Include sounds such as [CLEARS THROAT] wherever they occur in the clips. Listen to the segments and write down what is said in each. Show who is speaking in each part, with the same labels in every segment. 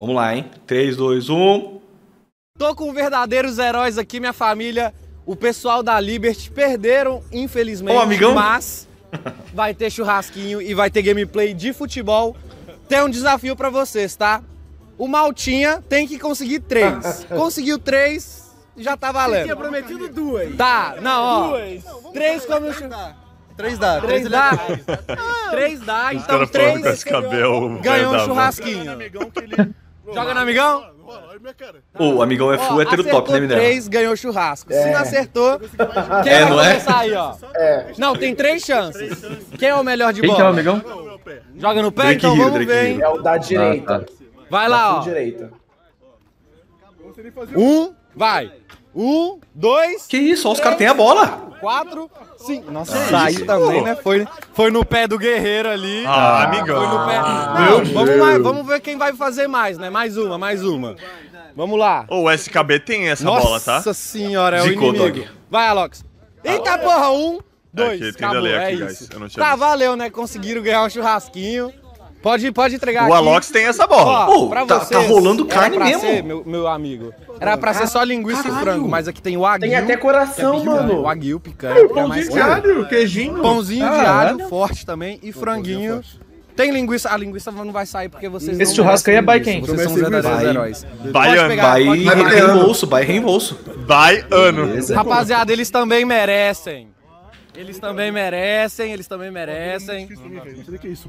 Speaker 1: Vamos lá, hein? 3, 2, 1.
Speaker 2: Tô com verdadeiros heróis aqui, minha família. O pessoal da Liberty perderam, infelizmente. Ô, amigão. Mas vai ter churrasquinho e vai ter gameplay de futebol. Tem um desafio para vocês, tá? O Maltinha tem que conseguir três. [LAUGHS] Conseguiu três, já tá valendo. Você tinha prometido duas. Tá, não, ó. Duas. Três como... o é Três dá. Três dá. Então três dá, então três... Os caras falando com esse
Speaker 3: cabelo. Ganhou um churrasquinho.
Speaker 2: Joga no amigão?
Speaker 3: o amigão é full é hétero top, né, Minério? três,
Speaker 2: ganhou churrasco. Se é. não acertou, quem É, vai não é? aí, ó? É. Não, tem três chances. Quem é o melhor de Quem que é o bola? amigão? Joga no pé, Drake então vamos Drake ver, Hill. É o da ah, tá. direita. Vai lá, ó. direita. Um, vai. Um, dois. Que isso, três, os caras têm a bola. Quatro, cinco. Ah, Nossa, ah, saiu também, né? Foi, foi no pé do guerreiro ali. Ah, amigão. Foi no pé. Não, vamos, vamos ver quem vai fazer mais, né? Mais uma, mais uma. Vamos lá. O SKB tem essa Nossa bola, tá? Nossa senhora, é Zicou, o inimigo. Dog. Vai, Alox. Eita tá porra, um, é dois, é, acabou, aqui, é isso. Guys, tá, visto. valeu, né? Conseguiram ganhar um churrasquinho. Pode, pode entregar. O aqui. Alox tem essa bola. Ó, Pô, tá, vocês, tá, rolando carne mesmo. Ser, meu, meu, amigo. Era pra ser só linguiça Caralho. e frango, mas aqui tem o aguil. Tem até coração, é mano. O aguil, picanha. É, pãozinho de alho, queijinho. Pãozinho ah, de alho, é? forte também, e franguinho. Tem linguiça, a linguiça não vai sair porque vocês Esse churrasco aí é by quem?
Speaker 1: Vocês são os verdadeiros heróis. Baiano, by reembolso, by reembolso. Baiano.
Speaker 2: Rapaziada, eles também merecem. Eles também merecem, eles também merecem. O que é isso?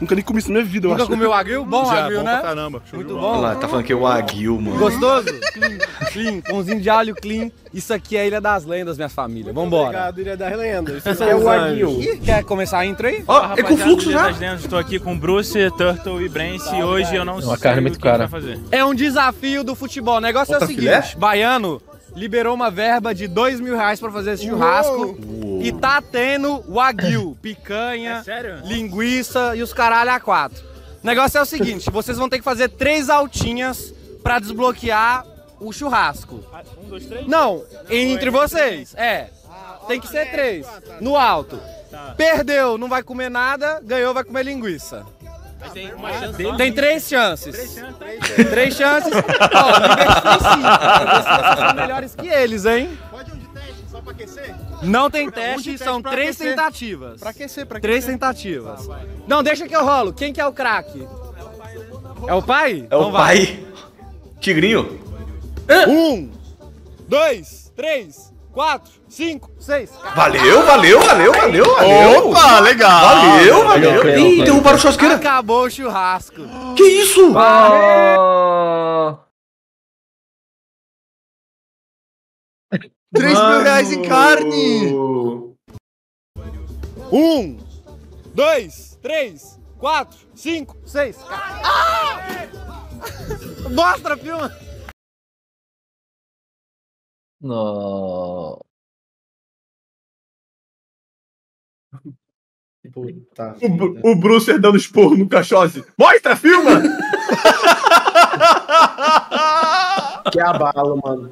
Speaker 4: Nunca nem comi isso na minha vida, eu Nunca acho. comeu aguil? Bom Já, aguil, bom né? pra
Speaker 2: caramba. Show Muito bom. Olha lá, tá falando que
Speaker 1: é o Aguil, mano. Gostoso?
Speaker 2: clean, clean. Pãozinho de alho clean. Isso aqui é Ilha das Lendas, minha família. Vambora. Obrigado, Ilha das Lendas. Isso é o Aguil. Quer começar a intro aí? Ó, é com fluxo já. Estou aqui com Bruce, Turtle e Brence e tá, hoje tá. eu não é sei
Speaker 5: carne muito o que a cara. gente vai fazer.
Speaker 2: É um desafio do futebol. O negócio é o filé? seguinte, baiano liberou uma verba de dois mil reais pra fazer esse churrasco. Uou. E tá tendo wagyu, [COUGHS] picanha, é linguiça e os caralho a quatro. O negócio é o seguinte, vocês vão ter que fazer três altinhas pra desbloquear o churrasco. Ah,
Speaker 6: um, dois, três? Não, Não entre vocês,
Speaker 2: é. Ah, Tem que ser três, no alto. Tá. Perdeu, não vai comer nada, ganhou, vai comer linguiça.
Speaker 6: Tá, tem, uma é chance tem, tem três chances. Três chances. Tá? Três, três chances. [LAUGHS] Ó, oh, o Liberty Vocês são melhores que eles,
Speaker 2: hein? Pode um de teste, só pra aquecer? Não tem teste, um são três aquecer. tentativas. Pra aquecer, pra aquecer. Três tentativas. Tá, Não, deixa que eu rolo. Quem que é o craque? É o pai? É o então pai. Tigrinho. Um, dois, três quatro, cinco, seis. Valeu, valeu, valeu, valeu, valeu. Opa, legal. Valeu, valeu. valeu. valeu Ih, derrubaram o churrasqueira. Acabou o churrasco. Que isso?
Speaker 7: Três mil reais em carne.
Speaker 2: Um, dois, três, quatro, cinco, seis. Ah!
Speaker 7: Mostra, filma. Não.
Speaker 6: Puta o,
Speaker 3: vida. o Brucer dando esporro no cachose. Mostra, filma! [LAUGHS] que abalo, mano.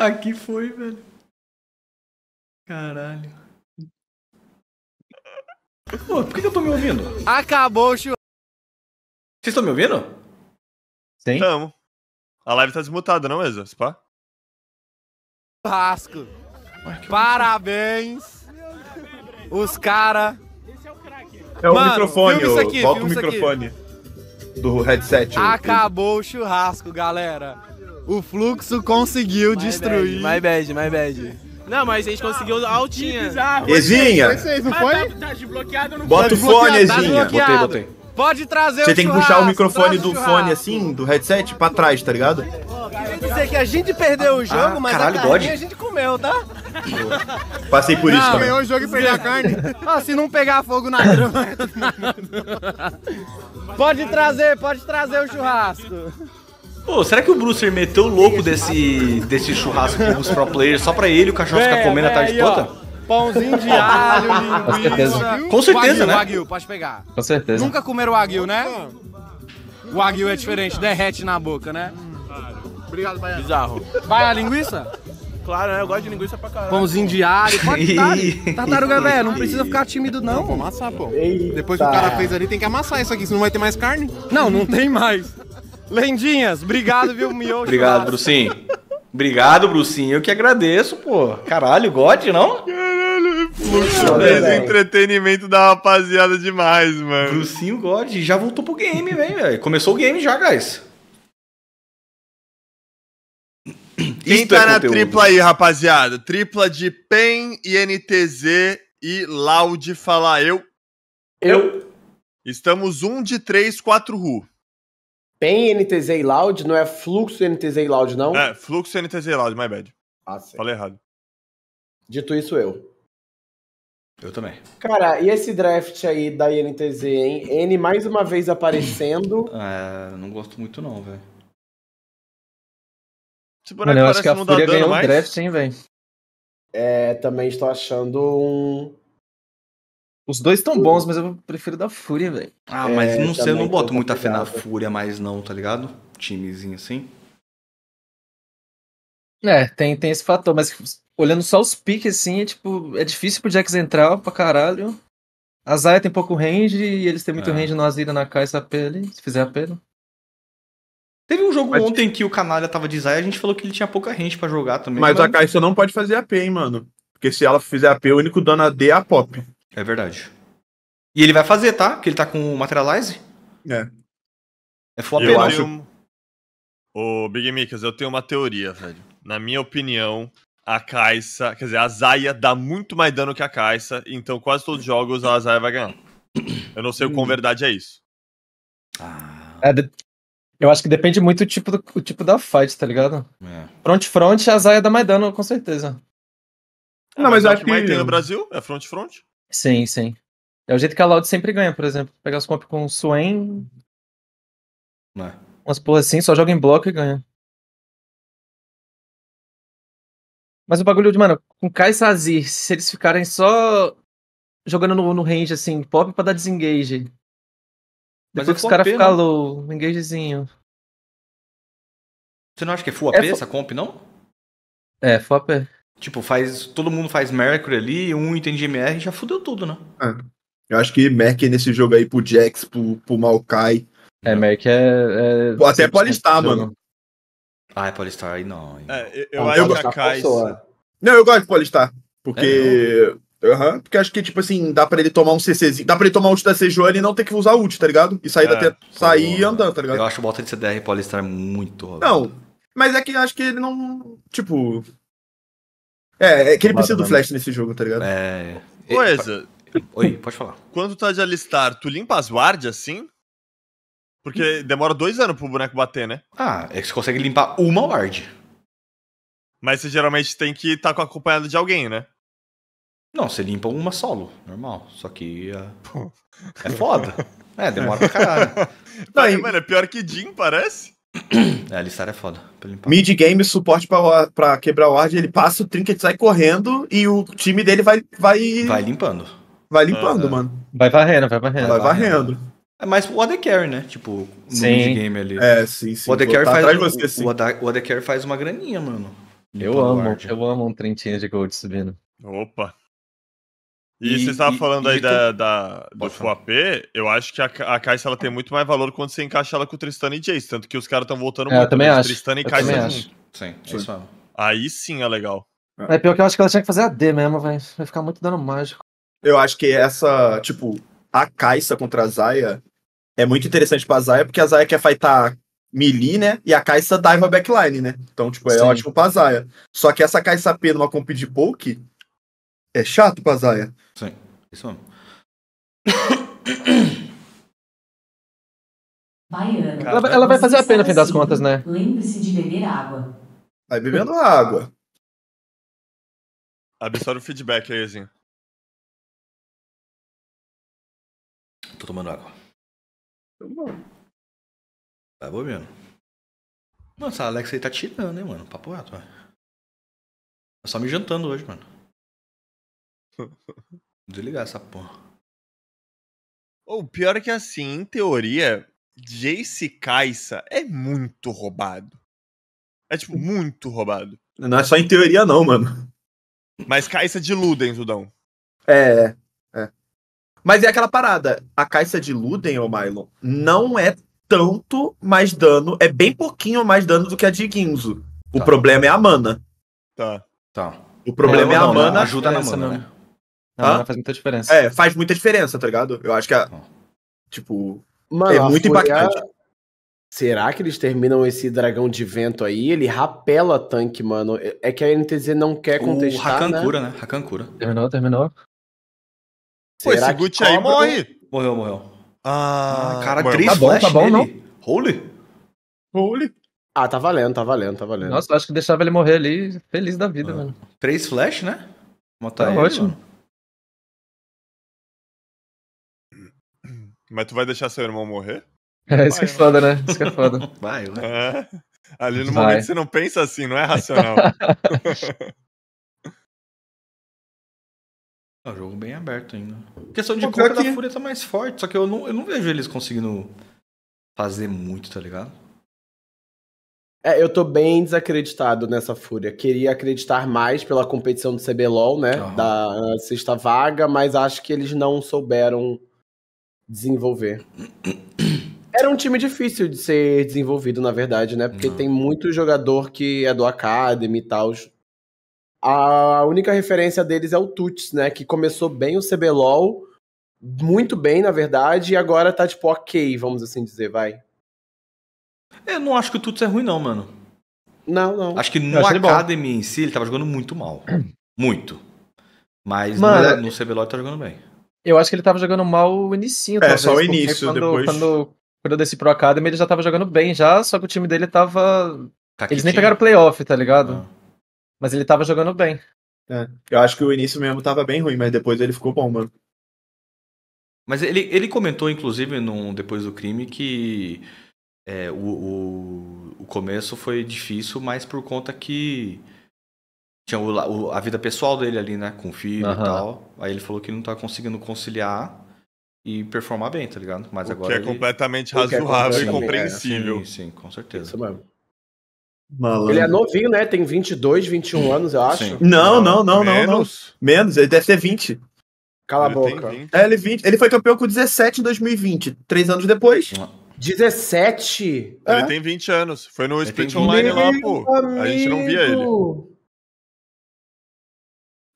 Speaker 4: Aqui foi, velho.
Speaker 7: Caralho. Pô,
Speaker 3: por que, que eu tô me ouvindo?
Speaker 7: Acabou o churrasco.
Speaker 3: Vocês estão me ouvindo? Sim. Tamo. A live tá desmutada, não, exa, Spa?
Speaker 2: churrasco. Parabéns. Os cara. É o Mano, microfone, filma aqui, bota o microfone
Speaker 3: aqui. do headset. Acabou
Speaker 2: o churrasco, galera. O fluxo conseguiu my destruir. Bad, my bad, my bad. Não, mas a gente conseguiu altinha. Ezinha! Tá, tá bota o fone, tá Ezinha. Botei, botei. Pode trazer Você tem que puxar o microfone do churrasco. fone assim,
Speaker 3: do headset, pra trás, tá ligado?
Speaker 2: Quer dizer que a gente perdeu o jogo, ah, mas caralho, a carne a gente comeu, tá?
Speaker 3: Passei por não, isso também. Ganhou o
Speaker 2: jogo e perdeu a carne. ah, se não pegar fogo na grama. [LAUGHS] pode trazer, pode trazer o churrasco.
Speaker 1: Pô, será que o Brucer meteu o louco desse, desse churrasco com os pro players só pra ele o cachorro ficar comendo a tarde toda?
Speaker 2: Pãozinho de ah, alho, linguiça. Com certeza. Com certeza, né? pode pegar.
Speaker 5: Com certeza. Nunca
Speaker 2: comeram aguil, né? O aguil é diferente, derrete na boca, né? Obrigado, Baiano. Bizarro. Vai a linguiça?
Speaker 4: Claro, né? Eu gosto de linguiça pra caralho.
Speaker 2: Pãozinho de alho, pode dar. [LAUGHS] Tartaruga, velho, não precisa ficar tímido, não. Vou amassar, pô. Depois que o cara fez ali, tem que amassar isso aqui, senão vai ter mais carne. Não, não tem mais. Lendinhas, obrigado, viu, Miojo?
Speaker 1: Obrigado, Brucinho. Obrigado, Brucinho. Eu que agradeço, pô. Caralho, God, não? Puxa, velho. É entretenimento da rapaziada demais, mano. Brucinho God já voltou pro game, velho. Começou
Speaker 3: o game já, guys. Quem Isto tá é na conteúdo. tripla aí, rapaziada? Tripla de PEN, INTZ e Loud falar eu. Eu. Estamos um de três, quatro RU.
Speaker 4: PEN, NTZ e Loud, não é fluxo NTZ e Loud, não? É, fluxo NTZ e Loud, my bad. Ah, sim. Falei errado. Dito isso, eu. Eu também. Cara, e esse draft aí da INTZ, hein? N mais uma vez aparecendo. [LAUGHS]
Speaker 1: é,
Speaker 7: não gosto muito não, velho.
Speaker 4: Mano, eu acho que a Fúria ganhou mais. um draft, hein, velho? É, também estou achando um... Os dois estão bons, mas eu prefiro da Fúria, velho. Ah, mas é, não sei, eu não boto muita
Speaker 1: fé na Fúria
Speaker 5: mais não, tá ligado? Timezinho assim. É, tem, tem esse fator, mas tipo, olhando só os piques, assim, é tipo, é difícil pro Jax entrar pra caralho. A Zaya tem pouco range e eles têm muito é. range no Azira, na Kai, AP ali, se fizer pena né? Teve um jogo mas... ontem que o canalha tava de Zaya, a gente falou que ele tinha pouca range pra jogar
Speaker 1: também. Mas, mas... a é?
Speaker 3: Kai só não pode fazer AP, hein, mano. Porque se ela fizer AP, o único dano AD é a Pop. É verdade. E ele vai fazer, tá? Porque ele tá com o Materialize. É. É foda eu né? acho... Um... Ô, Big Mikas, eu tenho uma teoria, velho na minha opinião, a Caixa, quer dizer, a Zaya dá muito mais dano que a Caixa, então quase todos os jogos a Zaya vai ganhar. Eu não sei o quão verdade é isso.
Speaker 2: Ah. É,
Speaker 5: eu acho que depende muito do tipo, do, tipo da fight, tá ligado? É. Front-front, a Zaya dá mais dano, com certeza.
Speaker 3: É, não, mas, é eu acho que... mais tem no Brasil é front-front?
Speaker 5: Sim, sim. É o jeito que a Loud sempre ganha, por exemplo. Pegar os comp com o Swain...
Speaker 7: Não é. Umas porra assim, só joga em bloco e ganha.
Speaker 5: Mas o bagulho de, mano, com Kai e Sazir, se eles ficarem só jogando no, no range, assim, pop pra dar desengage.
Speaker 7: Mas Depois é que os caras ficam
Speaker 5: low,
Speaker 7: engagezinho. Você não acha que é full é AP é essa comp, não?
Speaker 5: É, full AP.
Speaker 1: Tipo, faz, todo mundo faz Mercury ali, um entende MR já fudeu tudo, né?
Speaker 3: É. Eu acho que Mercury nesse jogo aí pro Jax, pro, pro Maokai. É, Merck é, é. Até né? pode estar, mano.
Speaker 1: Ah, é Polestar aí não.
Speaker 3: É, eu, acho que a pessoa. Não, eu gosto de Polistar. Porque. É, uhum, porque acho que, tipo assim, dá pra ele tomar um CCzinho. Dá pra ele tomar ult da Sejuani e não ter que usar ult, tá ligado? E sair é, sair bom, andando, tá ligado?
Speaker 1: Eu acho o bota de CDR e Polistar muito roubado. Não,
Speaker 3: mas é que acho que ele não. Tipo. É, é que ele precisa do flash nesse jogo, tá ligado? É. Coisa. Oi, pode falar. Quando tu tá de alistar, tu limpa as wards assim? Porque demora dois anos pro boneco bater, né? Ah, é que você consegue limpar uma ward. Mas você geralmente tem que estar tá acompanhado é de alguém, né? Não, você limpa uma solo, normal.
Speaker 1: Só que uh, é foda.
Speaker 3: é, demora pra caralho. [LAUGHS] Não, Aí, e... Mano, é pior que Jim, parece. É, a listar é foda. Mid game, suporte pra, pra quebrar ward, ele passa o trinket, sai correndo e o time dele vai. Vai, vai limpando. Vai limpando, ah. mano.
Speaker 5: Vai varrendo, vai varrendo. Vai varrendo.
Speaker 3: É mais o Adecare, né? Tipo,
Speaker 5: no sim. game ali. É, sim, sim. O Adecare tá faz,
Speaker 1: o, faz uma graninha, mano.
Speaker 5: Eu então, amo, eu amo um trentinho de gold subindo. Opa.
Speaker 3: E, e você estava falando e, aí e da, da, do FUAP, eu acho que a, a Kai'Sa ela tem muito mais valor quando você encaixa ela com o Tristana e Jace, tanto que os caras estão voltando é, muito. Eu também acho. Tristana e eu Kai'Sa Sim, é sim. Aí sim é legal. É pior que eu
Speaker 5: acho que ela tinha que fazer AD mesmo, velho. Vai ficar muito dano mágico.
Speaker 3: Eu acho que essa, tipo, a Caixa contra a Zaya é muito interessante pra Zaya, porque a Zaya quer fightar melee, né? E a Caixa dive backline, né? Então, tipo, é Sim. ótimo pra Zaya. Só que essa Caixa P numa comp de poke é chato pra Zaya. Sim,
Speaker 7: isso mesmo. Ela, ela vai fazer a pena, no fim das contas, né?
Speaker 6: Lembre-se de beber água.
Speaker 7: Vai bebendo água.
Speaker 3: Absorve o feedback aí, Zinho. Assim.
Speaker 7: Tô tomando água. tá bom Tá bobeando. Mano, essa Alexa aí tá tirando, hein, mano? Papo reto, velho. Tá só me jantando hoje, mano. Vou desligar essa porra.
Speaker 3: O oh, pior é que assim, em teoria, Jace Kaisa é muito roubado. É tipo, [LAUGHS] muito roubado. Não é só em teoria, não, mano. Mas Kaisa de Ludens, Dudão. É, é. Mas é aquela parada. A caixa de Luden, ô Mylon, não é tanto mais dano, é bem pouquinho mais dano do que a de Guinzo. O tá. problema é a mana. Tá. Tá. O problema é, é a mana. ajuda na mana, né? não. A mana faz muita diferença. É, faz muita diferença, tá ligado? Eu acho que a. Tá. Tipo. Mano, é muito fúria... impactante.
Speaker 4: Será que eles terminam esse dragão de vento aí? Ele rapela tanque, mano. É que a NTZ não quer contestar. O Hakan né? cura,
Speaker 5: né? Hakan cura. Terminou, terminou.
Speaker 4: Pô, esse Gucci aí morre. Morreu, morreu. Ah, ah cara, três tá bom, né? tá bom, não? Holy? Holy. Ah, tá valendo, tá valendo, tá valendo. Nossa,
Speaker 5: eu acho que deixava ele morrer ali, feliz
Speaker 3: da vida, ah. mano.
Speaker 4: Três flash, né? Matar tá é ótimo.
Speaker 3: Mas tu vai deixar seu irmão morrer? [LAUGHS] É, isso que é né? foda, né? Isso que é foda. [LAUGHS] Vai, vai. É. Ali no vai. momento você não pensa assim, não é racional. [LAUGHS]
Speaker 1: É ah, um jogo bem aberto ainda. A questão de Pô, compra que... da Fúria tá mais forte, só que eu não, eu não vejo eles conseguindo fazer muito, tá ligado?
Speaker 4: É, eu tô bem desacreditado nessa Fúria. Queria acreditar mais pela competição do CBLOL, né? Uhum. Da ah, sexta vaga, mas acho que eles não souberam desenvolver. [CLEARS THROAT] Era um time difícil de ser desenvolvido, na verdade, né? Porque tem muito jogador que é do Academy e tal. A única referência deles é o Tuts, né? Que começou bem o CBLOL, muito bem, na verdade, e agora tá tipo ok, vamos assim dizer, vai.
Speaker 1: Eu é, não acho que o Tuts é ruim, não, mano. Não, não. Acho que no Academy em si ele tava jogando muito mal. [CLEARS THROAT] Muito. Mas mano, no, no CBLOL ele tá jogando bem.
Speaker 5: Eu acho que ele tava jogando mal o início É, talvez, só o início, quando, depois... Quando, quando eu desci pro Academy ele já tava jogando bem já, só que o time dele tava... Caquitinho. Eles nem pegaram playoff, tá ligado? Ah. Mas
Speaker 3: ele tava jogando bem. É. Eu acho que o início mesmo tava bem ruim, mas depois ele ficou bom, mano.
Speaker 1: Mas ele, ele comentou, inclusive, num, depois do crime, que é, o, o, o, começo foi difícil, mas por conta que tinha o, a vida pessoal dele ali, né? Com o filho uhum. e tal. Aí ele falou que não tava tá conseguindo conciliar e performar bem, tá ligado? Mas o agora. Que é ele... completamente é razoável é completamente e compreensível.
Speaker 3: É, sim, sim, com certeza. Isso mesmo. Malandro. Ele é
Speaker 4: novinho, né? Tem 22, 21 anos, eu acho. Não, não, não, não, Menos?
Speaker 3: não. Menos, ele deve ter 20.
Speaker 4: Cala a boca.
Speaker 3: É, ele, 20, ele foi campeão com 17 em 2020, três anos depois. 17? Ele é. tem 20 anos. Foi no Sprint Online lá, pô. Amigo. A gente não via ele.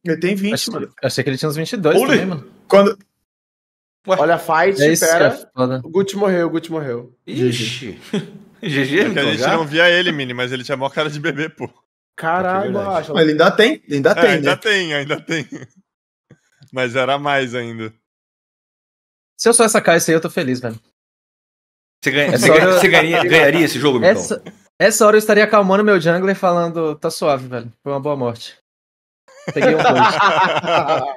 Speaker 4: Ele tem 20, Acho, mano. Eu achei que ele tinha uns 22 Uli. também, mano. Quando... Olha a fight, é pera. É o Gucci morreu, o Gucci morreu. Ixi. [LAUGHS]
Speaker 3: GG, é que a gente não via ele, Mini, mas ele tinha maior cara de bebê, pô.
Speaker 4: Caralho, é acho.
Speaker 3: Mas ainda tem, ainda é, tem. Ainda né? tem, ainda tem. Mas era mais ainda.
Speaker 5: Se eu só sacar isso aí, eu tô feliz, velho.
Speaker 3: Você, ganha, você, ganha, eu... você ganharia,
Speaker 5: ganharia, esse jogo, essa, então? Essa hora eu estaria acalmando meu jungler falando, tá suave, velho. Foi uma boa morte. Peguei um dois.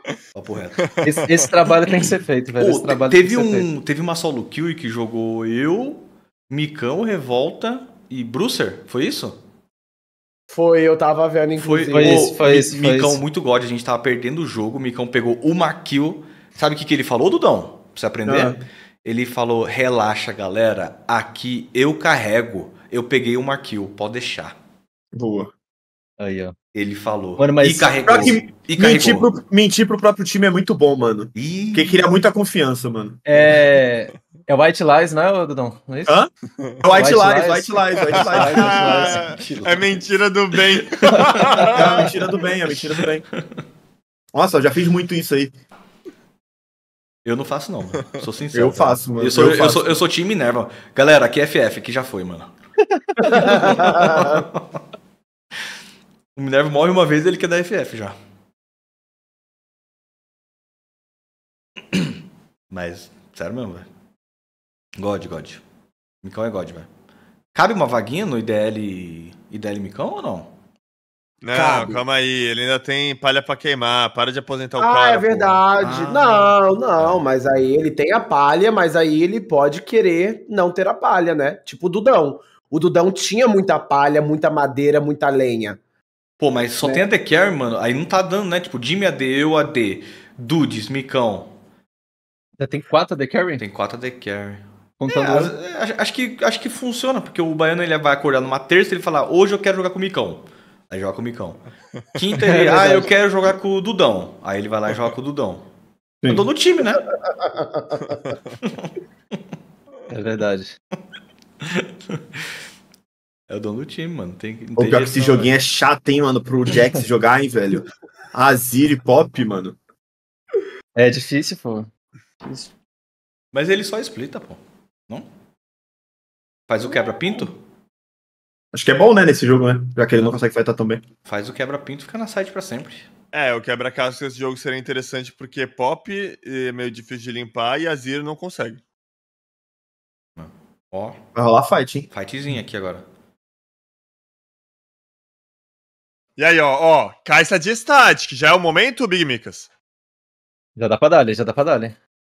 Speaker 5: [LAUGHS] esse, esse, trabalho tem que ser feito,
Speaker 1: velho. Pô, teve, um, teve uma solo kill que jogou eu, Micão, Revolta e Brucer, foi isso?
Speaker 4: Foi, eu tava vendo inclusive. Foi, foi foi esse, Foi Micão
Speaker 1: muito god, a gente tava perdendo o jogo, Micão pegou uma kill. Sabe o que, que ele falou, Dudão? Pra você aprender? Ah. Ele falou, relaxa galera, aqui eu carrego, eu peguei uma kill, pode deixar. Boa. Aí, ó. Ele
Speaker 5: falou. Mano, mas e carregou. Que, e mentir, Pro,
Speaker 3: mentir, pro, próprio time é muito bom, mano. E... Porque cria muita confiança, mano.
Speaker 5: É. É White Lies, não é, Dudão? Não é isso? Hã? É White, White Lies,
Speaker 3: White Lies, White Lies. [LAUGHS] [LAUGHS] é mentira do bem. [LAUGHS] é mentira do bem, é mentira do bem. Nossa, eu já fiz muito isso aí. Eu não faço, não, mano.
Speaker 1: Sou sincero. Eu né? faço, mano. Eu sou, eu, eu, Sou, eu sou, time Minerva. Galera, aqui é FF, que já
Speaker 7: foi, mano. o Minerva morre uma vez ele quer dar FF já. Mas, sério mesmo, velho. God, God. Micão é God, velho.
Speaker 1: Cabe uma vaguinha no IDL, IDL Micão ou não?
Speaker 3: Não, Cabe. calma aí, ele ainda tem palha para queimar, para de aposentar o ah, cara.
Speaker 4: É verdade. Ah. Não, não, mas aí ele tem a palha, mas aí ele pode querer não ter a palha, né? Tipo o Dudão. O Dudão tinha muita palha, muita madeira, muita lenha. Pô, mas só né? tem
Speaker 1: a The Care, mano. Aí não tá dando, né? Tipo, Jimmy AD, eu AD, Dudes, Micão. Já tem 4 AD Carry? Tem 4 AD Carry. É, é,
Speaker 4: acho, acho, que, acho que
Speaker 1: funciona, porque o baiano ele vai acordar numa terça e ele fala: hoje eu quero jogar com o Micão. Aí joga com o Micão. [LAUGHS] Quinta é ele, é ah, eu quero jogar com o Dudão. Aí ele vai lá e joga com o Dudão. Sim. Eu tô no time, né? É verdade. É o dono do time, mano. Tem, tem o pior que esse né? joguinho velho. é chato, hein, mano, pro Jax [LAUGHS] jogar,
Speaker 3: hein, velho. Azir e Pop, mano. É difícil, pô.
Speaker 7: Difícil.
Speaker 1: Mas ele só explica, pô.
Speaker 7: Não?
Speaker 3: Faz o quebra-pinto? Acho que é bom, né, nesse jogo, né? Já que ele não consegue fightar tão bem. Faz o quebra-pinto e fica na side pra sempre. É, o quebra-casca desse jogo seria interessante porque é pop é meio difícil de limpar e Azir não consegue. Ó. Vai rolar fight,
Speaker 7: hein? Fightzinho aqui agora. E aí, ó, ó,
Speaker 3: Caixa de Static. Já é o momento, Big Micas? Já dá pra dar, já dá pra dar, né?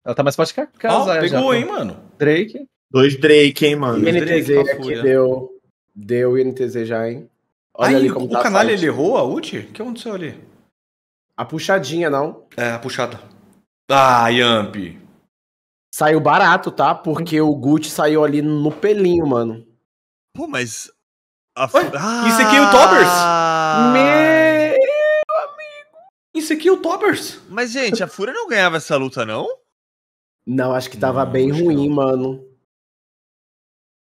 Speaker 3: Ela tá mais forte que a
Speaker 5: casa. Oh, pegou, já, hein, mano? Drake. Dois Drake, hein, mano. E NTZ aqui
Speaker 4: deu. Deu NTZ já, hein? Olha Aí, ali como o tá canal ele errou a ult? O que aconteceu ali? A puxadinha, não. É, a puxada. Ah, Yamp. Saiu barato, tá? Porque o Gucci saiu ali no pelinho, mano. Pô, mas. A... Ué, ah, isso aqui é o Toppers? Ah!
Speaker 3: Meu amigo! Isso aqui é o Toppers! Mas, gente, a Fúria não ganhava essa luta, não?
Speaker 4: Não, acho que tava não, bem ruim, não. mano.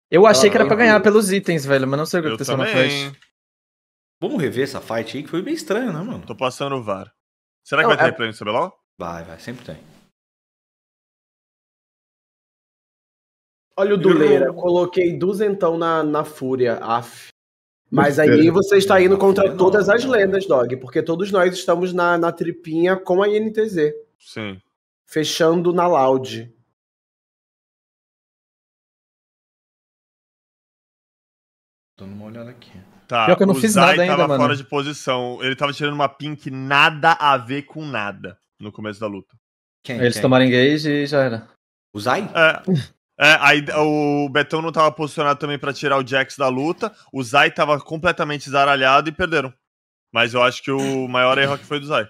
Speaker 4: Eu achei ah, que era pra ganhar
Speaker 5: pelos itens, velho, mas não sei o que aconteceu na fight. Vamos rever essa fight aí, que foi bem
Speaker 7: estranho, né, mano? Tô passando o VAR. Será que não, vai é... ter replay no CBLOL? Vai, vai, sempre tem.
Speaker 4: Olha o Duleira, eu... coloquei duzentão na, na Fúria, af. Mas aí você está indo contra todas as lendas, Dog, porque todos nós estamos na, na tripinha com a INTZ. Sim fechando
Speaker 7: na Loud.
Speaker 3: Tô dando uma olhada aqui. Tá, Pior que eu não o fiz Zay nada ainda, tava mano. fora de posição. Ele tava tirando uma pink nada a ver com nada no começo da luta. Quem, Eles quem? tomaram engage e já era. O Zay? É. É, aí o Betão não estava posicionado também para tirar o Jax da luta. O Zay estava completamente zaralhado e perderam. Mas eu acho que o maior erro que foi do Zay.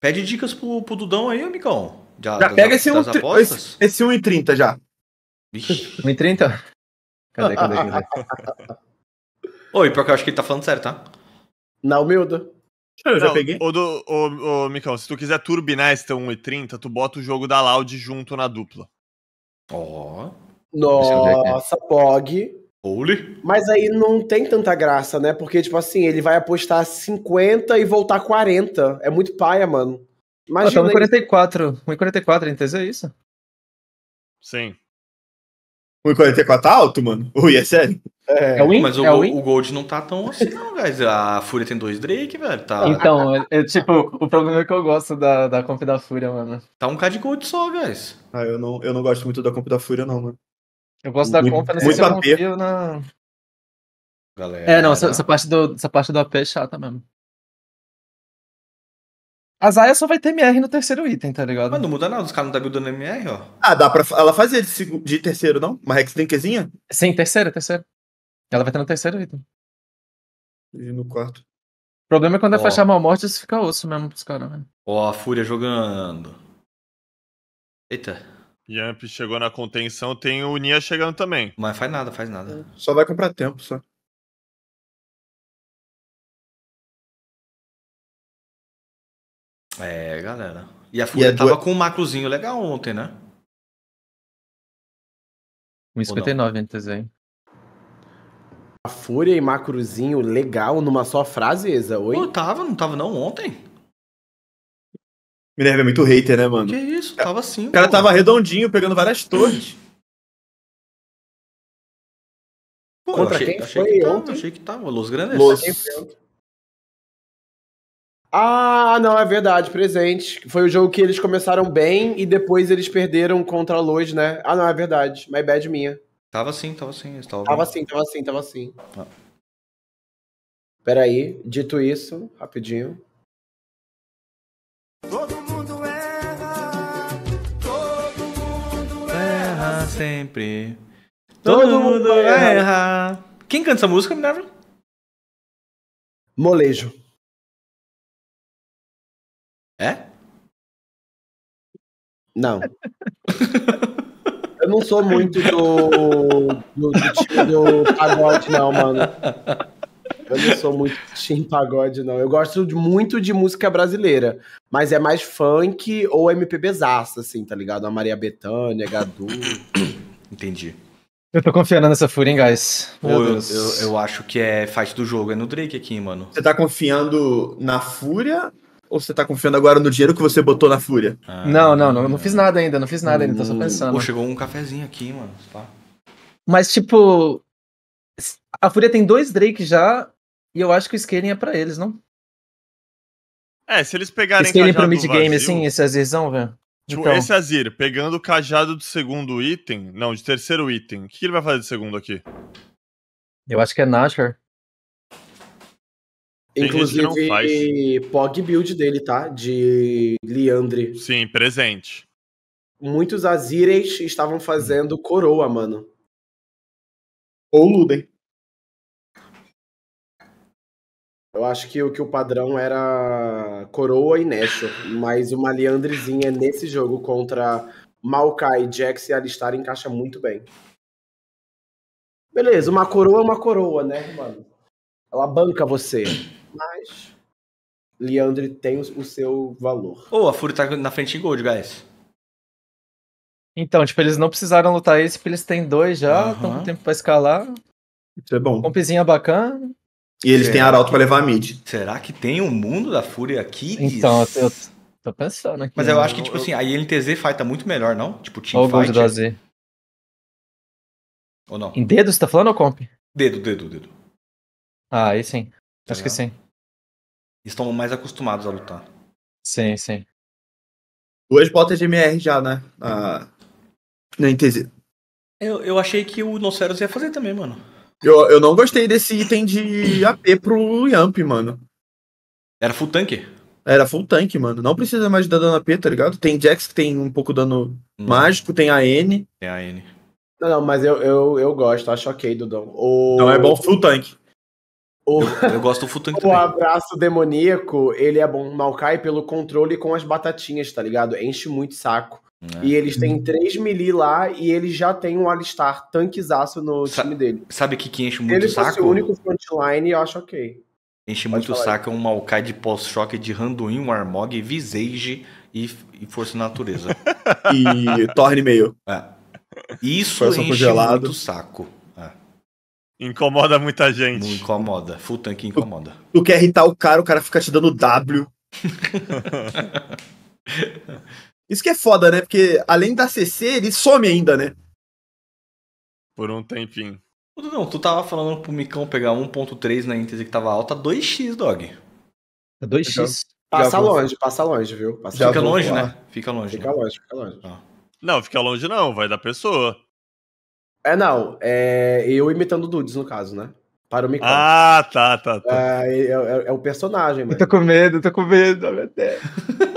Speaker 7: Pede dicas pro, pro Dudão aí, amigão.
Speaker 1: Já,
Speaker 3: já das, pega esse 1,30 esse, esse 1, 30 já. 1,30? Cadê, cadê, cadê?
Speaker 4: [LAUGHS] Oi, porque eu acho que ele tá falando sério, tá? Na humilda. Eu Não, já peguei. Ô, do,
Speaker 3: ô, ô, Micão, se tu quiser turbinar esse teu 1,30, tu bota o jogo da Loud junto na dupla.
Speaker 4: Ó. Oh. Nossa, Pog. Holy. Mas aí não tem tanta graça, né? Porque, tipo assim, ele vai apostar 50 e voltar 40. É muito paia, mano. Tá Imagina. Ah, tá
Speaker 5: 1,44. 1,44 em TZ, é isso?
Speaker 3: Sim. 1,44 tá alto, mano? Ui, é sério? É, é Mas o, é o,
Speaker 1: Gold não tá tão assim, não, guys. A Fúria tem dois Drake, velho. Tá... Então,
Speaker 3: [LAUGHS] é, é, tipo,
Speaker 5: o problema é que eu gosto da, da Comp da Fúria, mano. Tá um K de Gold só, guys. Ah, eu não, eu não gosto muito da Comp da Fúria, não, mano. Eu gosto da conta não né,
Speaker 7: sei eu na. Galera.
Speaker 1: É, não, essa, essa,
Speaker 5: parte do, essa parte do AP é chata mesmo. A Zaya só vai ter MR no terceiro item, tá ligado? Mas não
Speaker 1: muda nada, os caras não tá buildando MR, ó.
Speaker 5: Ah, dá pra.
Speaker 3: Ela fazia de, de terceiro, não? Uma Rex tem quezinha.
Speaker 5: Sim, terceiro, terceiro. Ela vai ter no terceiro item.
Speaker 3: E no quarto. O
Speaker 5: problema é quando é fechar fechar mal morte, isso fica osso mesmo
Speaker 3: pros caras, velho. Né? Ó, oh, a Fúria jogando. Eita. Yamp chegou na contenção, tem o Nia chegando também. Mas faz nada, faz nada. É. Só vai comprar tempo, só.
Speaker 7: É, galera. E a Fúria tava do... com um macrozinho legal ontem, né?
Speaker 5: 1,59 antes, aí.
Speaker 4: A Fúria e macrozinho legal numa só frase, Isa? Oi? Não tava, não tava não ontem.
Speaker 3: Minerva é muito hater, né, mano? Que
Speaker 4: isso, é, tava assim. O cara pô. tava
Speaker 3: redondinho, pegando
Speaker 7: várias torres.
Speaker 2: Pô, Contra achei, quem achei foi que
Speaker 7: ontem? achei que tava, Los
Speaker 1: Grandes. Los...
Speaker 4: Ah, não, é verdade, presente. Foi o jogo que eles começaram bem e depois eles perderam contra a Luz, né? Ah, não, é verdade. My bad minha. Tava sim, tava sim. Tava, tava sim, tava sim, tava sim. Ah. Peraí, dito isso, rapidinho.
Speaker 7: sempre.
Speaker 1: Todo, Todo mundo erra.
Speaker 7: Quem canta essa música, Minerva? Molejo. É? Não.
Speaker 4: Eu não sou muito do, do, do, tipo do pagode, não, mano. Eu não sou muito [LAUGHS] em pagode, não. Eu gosto de, muito de música brasileira, mas é mais funk ou MPBzaça, assim, tá ligado? A Maria Bethânia, Gadu. [COUGHS] Entendi.
Speaker 5: Eu tô confiando nessa fúria, hein, guys? Pô, eu, eu, eu,
Speaker 1: acho que é faz do jogo, é no Drake aqui, mano. Você tá confiando na fúria ou
Speaker 3: você tá confiando agora no dinheiro que você botou na fúria? Ah,
Speaker 5: não, não, não, não fiz nada ainda, não fiz nada ainda, tô só hum. pensando. Pô, chegou um cafezinho aqui, mano. Mas, tipo, a Fúria tem dois Drake já e eu acho que o scaling é para eles, não?
Speaker 3: É, se eles pegarem Scaling pro mid game, vazio, assim, esse
Speaker 5: azirzão, velho. Tipo, então. esse
Speaker 3: azir, pegando o cajado do segundo item, não, de terceiro item, o que ele vai fazer de segundo aqui?
Speaker 5: Eu acho que é Nashor. Tem Inclusive,
Speaker 4: POG build dele, tá? De Liandre. Sim, presente. Muitos Azires estavam fazendo coroa, mano. Ou Luden. Eu acho que o que o padrão era Coroa e Nashor, mas uma Leandrezinha nesse jogo contra Maokai, Jax e Alistar encaixa muito bem. Beleza, uma coroa é uma coroa, né, mano? Ela banca você.
Speaker 7: Mas
Speaker 4: Leandre tem o seu valor. Ô, oh, a Fury tá
Speaker 1: na frente em Gold,
Speaker 4: guys.
Speaker 5: Então, tipo, eles não precisaram lutar esse, porque eles têm dois já, estão uhum. com tempo pra escalar. Isso é bom. Compezinha bacana.
Speaker 1: E eles Será têm arauto para levar a mid. Será
Speaker 5: que tem um mundo da Fúria aqui? Então, eu, tô
Speaker 1: pensando aqui. Mas eu né? acho que, tipo eu... assim, a INTZ fighta tá muito melhor, não? Tipo, team Ou fight. Ou
Speaker 7: é... Ou não? Em dedo, você tá falando ou comp? Dedo, dedo, dedo. Ah, aí sim. Será? Tá acho que sim. Estão mais acostumados a lutar.
Speaker 3: Sim, sim. Duas botas de MR já, né? Ah, na, na INTZ.
Speaker 1: Eu, eu achei que o Noceros ia fazer também, mano. Eu, eu não gostei desse
Speaker 3: item de AP pro Yamp, mano. Era full tank? Era full tank, mano. Não precisa mais de dar dano AP, tá ligado? Tem Jax que tem um pouco dano hum. mágico, tem AN. Tem AN.
Speaker 4: Não, não, mas eu, eu, eu gosto, acho ok, Dudão. O... Não é bom full tank.
Speaker 1: O... Eu, eu gosto do full tank [LAUGHS] O também.
Speaker 4: abraço demoníaco, ele é bom. Malkai pelo controle com as batatinhas, tá ligado? Enche muito saco. É. E eles têm 3 melee lá e ele já tem um Alistar tanquezaço no Sa time dele.
Speaker 1: Sabe o que, que enche muito ele o saco? Se ele o
Speaker 4: único frontline, eu acho ok.
Speaker 1: Enche Pode muito o saco é um Maokai de pós-choque de Randuin, um Armog, Visage e, e Força Natureza. [LAUGHS] e Torne meio. É.
Speaker 3: Isso Força enche congelado. muito saco. É. Incomoda muita gente. Não incomoda. Full tank incomoda. Tu, tu quer é irritar o cara, o cara fica te dando W. [LAUGHS] Isso que é foda, né? Porque além da CC, ele some ainda, né? Por um tempinho. Não, tu tava falando pro Micão
Speaker 1: pegar 1.3 na índice que tava alta, 2x, dog. 2x. É passa vou... longe,
Speaker 4: passa longe, viu? Passa fica, fica longe, né? Fica longe. Fica né? longe, fica longe. Não, fica longe não, vai da pessoa. É, não. É eu imitando o Dudes, no caso, né? Para o Micão. Ah, tá, tá, tá. É, é, é o personagem, mano. Eu tô com medo, tô com medo, meu Deus. [LAUGHS]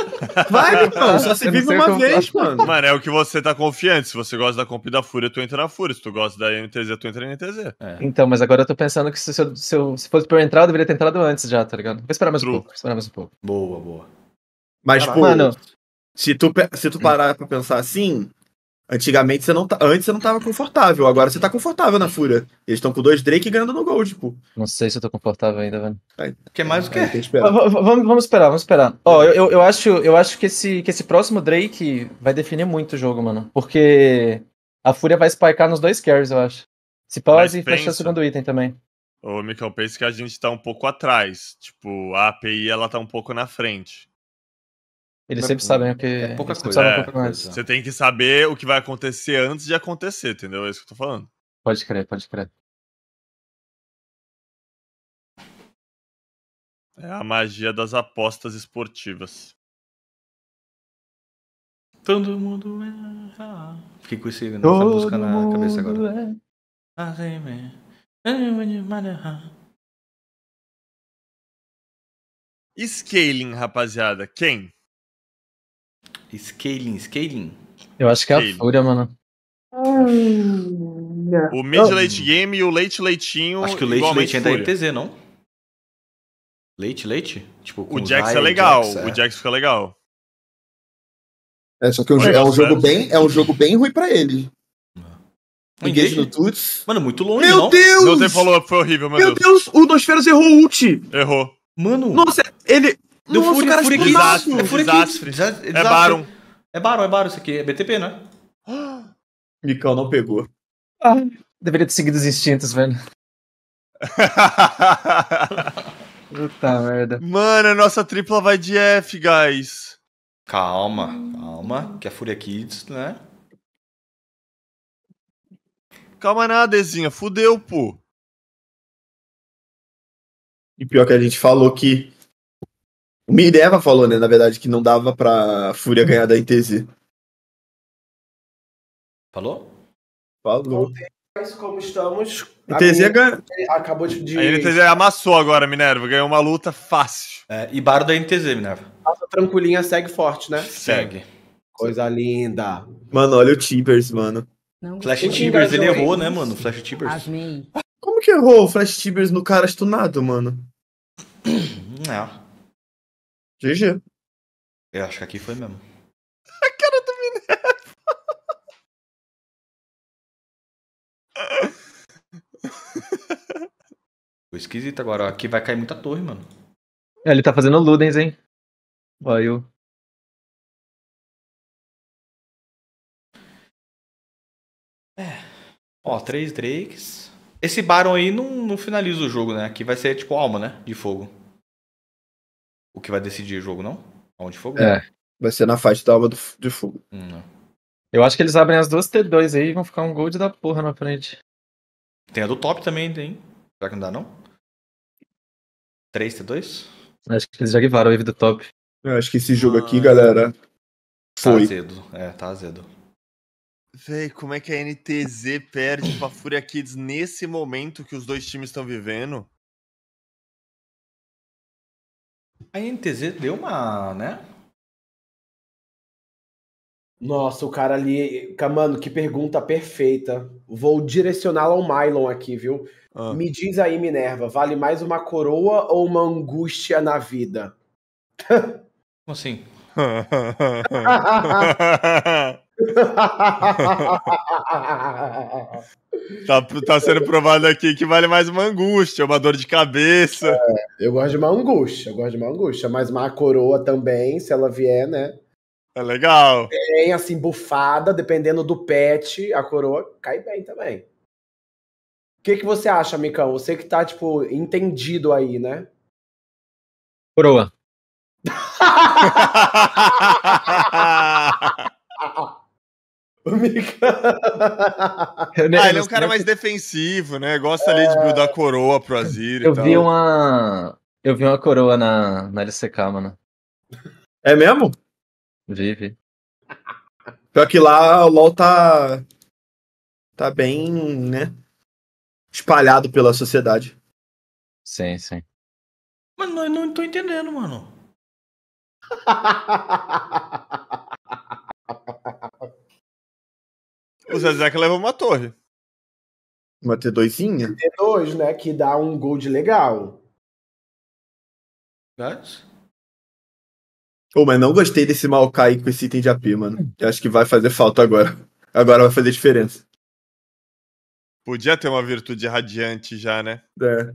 Speaker 3: Vai, mano, só se vive uma vez, mano. Mano, é o que você tá confiante. Se você gosta da comp da Fúria, tu entra na Fúria. Se tu gosta da NTZ, tu entra na NTZ. É.
Speaker 5: Então, mas agora eu tô pensando que se, se, eu, se, se fosse pra eu entrar, eu deveria ter entrado antes já, tá ligado? Vou esperar mais True. um pouco. esperar mais um pouco.
Speaker 3: Boa, boa. Mas, Caramba, pô, tipo, mano... se, tu, se tu parar pra pensar assim, Antigamente você não tá, antes você não tava confortável, agora você tá confortável na fúria. Eles estão com dois Drake ganhando no Gold, tipo. Não sei se eu tô confortável ainda, velho. Aí,
Speaker 5: Quer é mais o quê? É. Vamos, vamos esperar, vamos esperar. Ó, oh, eu, eu, acho, eu acho que, esse, que esse próximo Drake vai definir muito o jogo, mano. Porque a fúria vai spikear nos dois carries, eu acho. Se pause e o segundo item também.
Speaker 3: Ô, Michael, pensa que a gente tá um pouco atrás. Tipo, a API ela tá um pouco na frente.
Speaker 5: Eles sempre sabem o que. É pouca coisa. É,
Speaker 3: você tem que saber o que vai acontecer antes de acontecer, entendeu? É isso que eu tô falando.
Speaker 7: Pode crer, pode crer. É a
Speaker 3: magia das apostas esportivas.
Speaker 7: Todo mundo é. Fiquei com
Speaker 3: esse, essa música na cabeça
Speaker 7: agora. É...
Speaker 3: Scaling, rapaziada. Quem?
Speaker 7: Scaling, scaling?
Speaker 5: Eu acho que é a fúria, mano.
Speaker 3: O mid late game e o late leitinho. Acho que o late late é da MTZ, não? Late late? Tipo, o Jax Zay, é legal, o Jax, é. o Jax fica legal.
Speaker 7: É, só que o, é, é, um jogo bem, é um jogo bem ruim pra ele.
Speaker 3: É. Engage no Tuts. Mano, muito longe, Meu não? Deus! Meu Deus, foi horrível, meu, meu Deus. Deus. o Nosferos errou o ult. Errou. Mano. Nossa, ele do Nossa, Fúria, cara, Fúria Desastre, é Fúria desastre.
Speaker 1: Desastre. É Baron. É Baron, é Baron isso aqui. É BTP, não é?
Speaker 3: [GASPS] Micão não pegou. Ah, deveria ter seguido os instintos, velho. [LAUGHS] Puta merda. Mano, a nossa tripla vai de F, guys. Calma, calma. Que a Fúria Kids, né? Calma nada, Ezinha. Fudeu, pô.
Speaker 7: E pior que a gente falou que o Minerva falou, né, na
Speaker 3: verdade, que não dava pra Fúria ganhar da NTZ. Falou? Falou. Então,
Speaker 4: Mas como estamos. NTZ minha... ganha... acabou de. A NTZ
Speaker 3: amassou agora, Minerva. Ganhou uma luta fácil. É, e barra da é NTZ, Minerva.
Speaker 4: Nossa tranquilinha segue forte, né? Segue. Coisa linda. Mano, olha o Timbers,
Speaker 3: mano. Não, Flash Timbers, ele errou, né, mano?
Speaker 4: Flash Timbers.
Speaker 3: Como que errou o Flash Timbers no cara estunado, mano? Não. É. GG.
Speaker 7: Eu acho que aqui foi mesmo. A cara do Minerva. Foi esquisito agora. Aqui vai cair muita torre, mano. É, ele tá fazendo Ludens, hein? Valeu. É. Ó, três Drakes. Esse Baron aí não, não finaliza
Speaker 1: o jogo, né? Aqui vai ser tipo alma, né? De fogo o que vai decidir o jogo, não?
Speaker 5: Onde fogo? É,
Speaker 3: vai ser na faixa da alma do, de fogo. Hum, não. Né. Eu acho que eles abrem as duas
Speaker 5: T2 aí e vão ficar um gold da porra na frente. Tem a do top também, tem. Será que não dá, não?
Speaker 1: 3 T2?
Speaker 5: Acho que eles já guivaram a wave do top. Eu acho
Speaker 3: que esse jogo ah, aqui, galera. Tá foi. Tá azedo. É, tá azedo. Véi, como é que a NTZ perde pra Fúria Kids nesse momento que os dois times estão vivendo?
Speaker 7: A NTZ deu uma,
Speaker 4: né? Nossa, o cara ali. Mano, que pergunta perfeita. Vou direcioná-la ao Mylon aqui, viu? Ah. Me diz aí, Minerva, vale mais uma coroa ou uma angústia na vida?
Speaker 3: Como assim?
Speaker 2: [LAUGHS] [LAUGHS] [LAUGHS] Tá,
Speaker 3: tá sendo provado aqui que vale mais uma angústia,
Speaker 4: uma dor de cabeça. É, eu gosto de uma angústia, eu gosto de uma angústia, mas uma coroa também, se ela vier, né? É legal. Bem, assim, bufada, dependendo do pet, a coroa cai bem também. O que, que você acha, Micão? Você que tá, tipo, entendido aí, né? Coroa. [LAUGHS] [LAUGHS] [LAUGHS] ah,
Speaker 3: ele é um cara mais defensivo, né? Gosta é... ali de buildar coroa pro Azir eu Vi tal.
Speaker 5: uma... Eu vi uma coroa na, na LCK, mano. É mesmo? Vi, vi.
Speaker 3: Pior que lá o LoL tá... Tá bem, né? Espalhado pela sociedade.
Speaker 7: Sim, sim. Mas não, não tô entendendo, mano. [LAUGHS]
Speaker 3: O Zezek leva uma torre. Uma T2zinha?
Speaker 4: T2, né? Que dá um gold legal. Verdade? Né?
Speaker 3: mas não gostei desse Maokai com esse item de AP, mano. Eu acho que vai fazer falta agora. Agora vai fazer diferença. Podia ter uma virtude radiante já, né? É.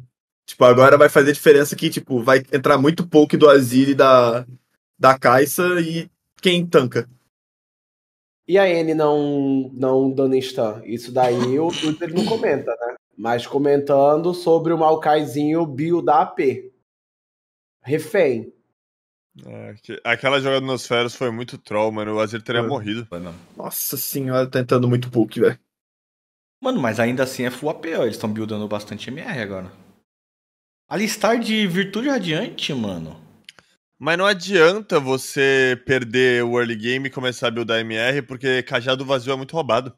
Speaker 3: Tipo, agora vai fazer diferença que, tipo, vai entrar muito pouco do Azir e da, da Caixa e quem tanca.
Speaker 4: E a N não, não dando insta. Isso daí o Twitter [LAUGHS] não comenta, né? Mas comentando sobre o malcaizinho Bio da AP. Refém.
Speaker 3: É, aquela jogada nos feras foi muito troll, mano. O Azir teria foi. morrido. Nossa senhora, tentando tá muito poke, velho. Mano, mas ainda assim é full AP, ó. Eles estão buildando bastante MR agora. Alistar de Virtude Radiante, mano. Mas não adianta você perder o early game e começar a buildar MR, porque cajado vazio é muito roubado.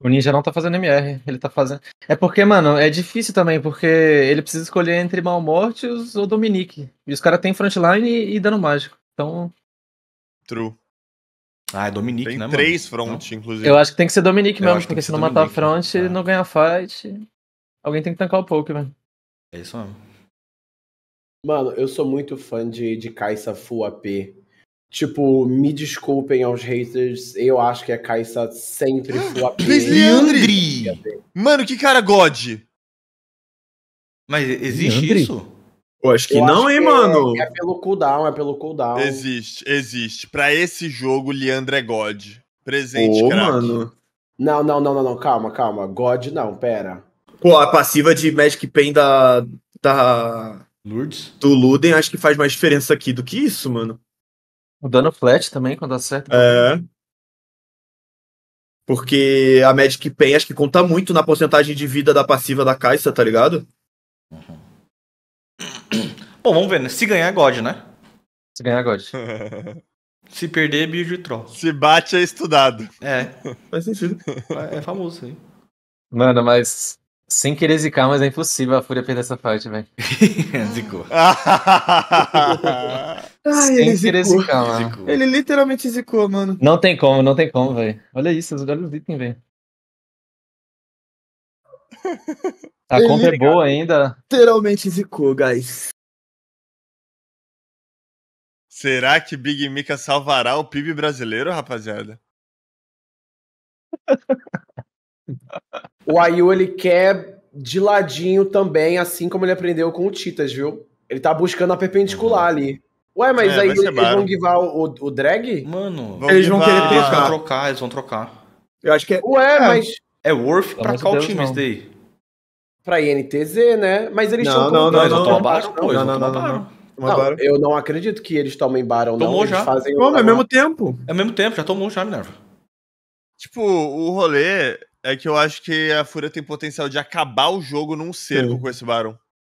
Speaker 5: O Ninja não tá fazendo MR, ele tá fazendo. É porque, mano, é difícil também, porque ele precisa escolher entre Malmortius ou Dominique. E os caras têm frontline e, e dano mágico. Então.
Speaker 3: True. Ah, é Dominique, tem né, três mano? front, inclusive. Eu acho que tem que ser Dominique mesmo, porque se não Dominique. matar a front, é. não ganha fight.
Speaker 5: Alguém tem que tancar o poke, velho.
Speaker 3: É isso mesmo.
Speaker 4: Mano, eu sou muito fã de, de Kaisa Full AP. Tipo, me desculpem aos haters, eu acho que é [GASPS] a Kaisa sempre Full AP. Leandre! Mano, que cara god!
Speaker 3: Mas existe isso?
Speaker 4: Eu acho que eu não, acho é, hein, que mano? É, é, pelo cooldown, é pelo cooldown.
Speaker 3: Existe, existe. Pra esse jogo, Leandro é God.
Speaker 4: Presente, Ô, mano. Não, não, não, não, não, calma, calma. God não, pera.
Speaker 3: Pô, a passiva de Magic Pen da. da. Lourdes. Do Luden, acho que faz mais diferença aqui do que isso, mano. O dano flat também, quando acerta. É. Porque a Magic Pen acho que conta muito na porcentagem de vida da passiva da Caixa, tá ligado? Uhum.
Speaker 1: [COUGHS] Bom, vamos ver, né? Se ganhar, é God, né? Se ganhar, é God. [LAUGHS] Se perder, é de troll. Se bate, é
Speaker 3: estudado. É. [LAUGHS] Faz sentido. É, é famoso aí.
Speaker 5: Mano, mas sem querer zicar, mas é impossível a Fúria perder essa parte, velho. [LAUGHS] Zicou. [LAUGHS] Ai,
Speaker 3: Sem ele querer zicou. zicar, mano. Zicou. Ele literalmente zicou, mano.
Speaker 5: Não tem como, não tem como, velho. Olha isso, olha os itens, velho.
Speaker 3: [LAUGHS]
Speaker 7: A ele compra é boa
Speaker 3: ainda. Literalmente zicou, guys. Será que Big Mika salvará o PIB brasileiro, rapaziada?
Speaker 4: o Ayu, ele quer de ladinho também, assim como ele aprendeu com o Titas, viu? Ele tá buscando a perpendicular uhum. ali. Ué, mas é, aí eles barra. vão guivar o, o, drag? Mano, eles vão querer trocar. Eles vão trocar, eles vão trocar. Eu acho que é. Ué, é, mas. É worth pra qual time isso daí? Pra INTZ, né? Mas eles não, não, não, não, não, não, não, não, não, não, Eu não acredito que eles tomem Baron, tomou não. Já. Eles fazem Toma, é o mesmo tempo. É o mesmo tempo, já tomou já, Minerva.
Speaker 3: Tipo, o rolê é que eu acho que a Fúria tem potencial de acabar o jogo num cerco Sim. com esse Baron.